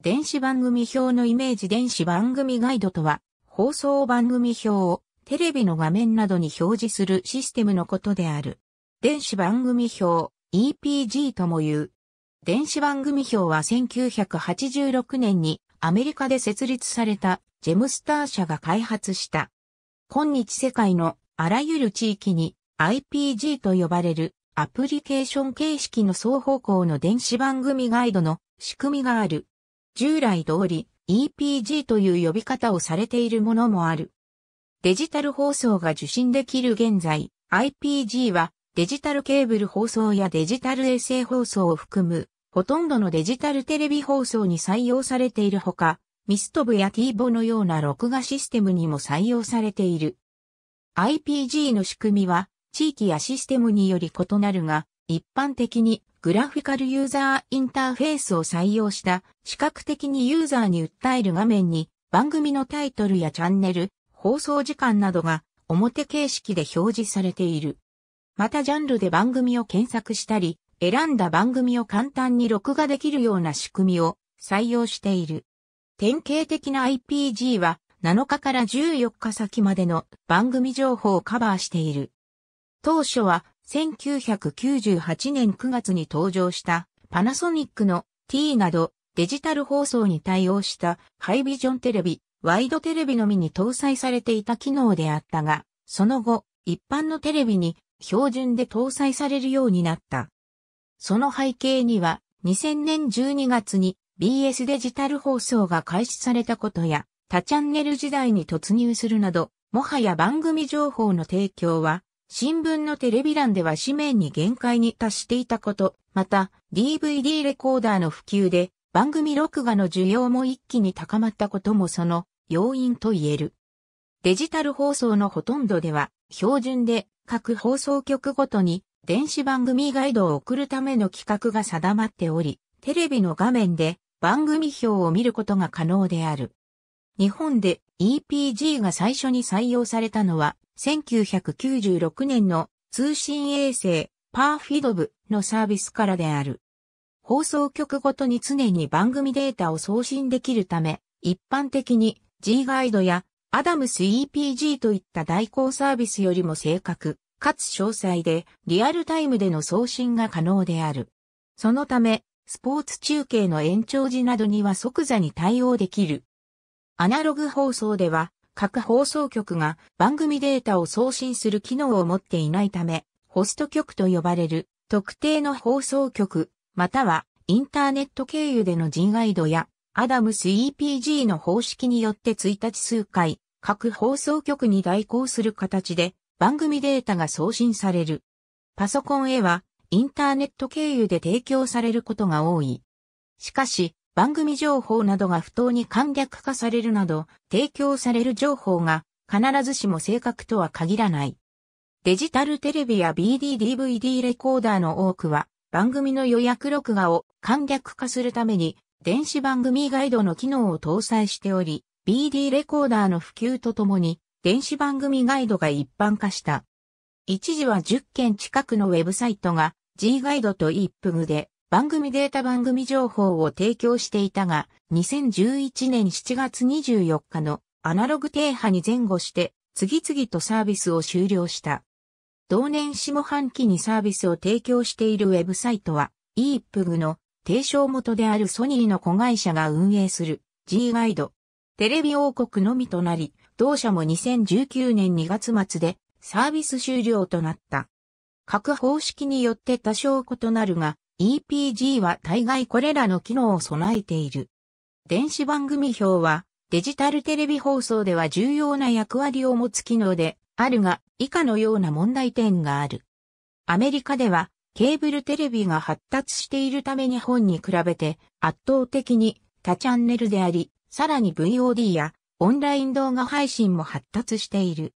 電子番組表のイメージ電子番組ガイドとは、放送番組表をテレビの画面などに表示するシステムのことである。電子番組表、EPG とも言う。電子番組表は1986年にアメリカで設立されたジェムスター社が開発した。今日世界のあらゆる地域に IPG と呼ばれるアプリケーション形式の双方向の電子番組ガイドの仕組みがある。従来通り EPG という呼び方をされているものもある。デジタル放送が受信できる現在、IPG はデジタルケーブル放送やデジタル衛星放送を含むほとんどのデジタルテレビ放送に採用されているほか、ミストブや t i v のような録画システムにも採用されている。IPG の仕組みは地域やシステムにより異なるが、一般的にグラフィカルユーザーインターフェースを採用した視覚的にユーザーに訴える画面に番組のタイトルやチャンネル、放送時間などが表形式で表示されている。またジャンルで番組を検索したり、選んだ番組を簡単に録画できるような仕組みを採用している。典型的な IPG は7日から14日先までの番組情報をカバーしている。当初は1998年9月に登場したパナソニックの T などデジタル放送に対応したハイビジョンテレビ、ワイドテレビのみに搭載されていた機能であったが、その後、一般のテレビに標準で搭載されるようになった。その背景には、2000年12月に BS デジタル放送が開始されたことや、他チャンネル時代に突入するなど、もはや番組情報の提供は新聞のテレビ欄では紙面に限界に達していたこと、また DVD レコーダーの普及で番組録画の需要も一気に高まったこともその要因と言える。デジタル放送のほとんどでは標準で各放送局ごとに電子番組ガイドを送るための企画が定まっており、テレビの画面で番組表を見ることが可能である。日本で EPG が最初に採用されたのは、1996年の通信衛星パーフィドブのサービスからである。放送局ごとに常に番組データを送信できるため、一般的に G ガイドやアダムス EPG といった代行サービスよりも正確、かつ詳細でリアルタイムでの送信が可能である。そのため、スポーツ中継の延長時などには即座に対応できる。アナログ放送では、各放送局が番組データを送信する機能を持っていないため、ホスト局と呼ばれる特定の放送局、またはインターネット経由での人ガイドやアダムス EPG の方式によって1日数回、各放送局に代行する形で番組データが送信される。パソコンへはインターネット経由で提供されることが多い。しかし、番組情報などが不当に簡略化されるなど、提供される情報が必ずしも正確とは限らない。デジタルテレビや BD-DVD レコーダーの多くは、番組の予約録画を簡略化するために、電子番組ガイドの機能を搭載しており、BD レコーダーの普及とともに、電子番組ガイドが一般化した。一時は10件近くのウェブサイトが G ガイドと e p g で番組データ番組情報を提供していたが、2011年7月24日のアナログ停波に前後して、次々とサービスを終了した。同年下半期にサービスを提供しているウェブサイトは、EPUG の提唱元であるソニーの子会社が運営する G ガイド。テレビ王国のみとなり、同社も2019年2月末でサービス終了となった。各方式によって多少異なるが、EPG は大概これらの機能を備えている。電子番組表はデジタルテレビ放送では重要な役割を持つ機能であるが以下のような問題点がある。アメリカではケーブルテレビが発達しているため日本に比べて圧倒的に多チャンネルであり、さらに VOD やオンライン動画配信も発達している。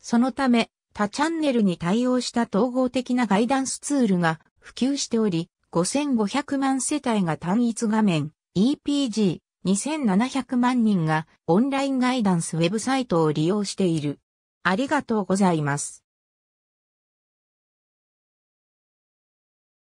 そのため多チャンネルに対応した統合的なガイダンスツールが普及しており、5500万世帯が単一画面 EPG 2700万人がオンラインガイダンスウェブサイトを利用している。ありがとうございます。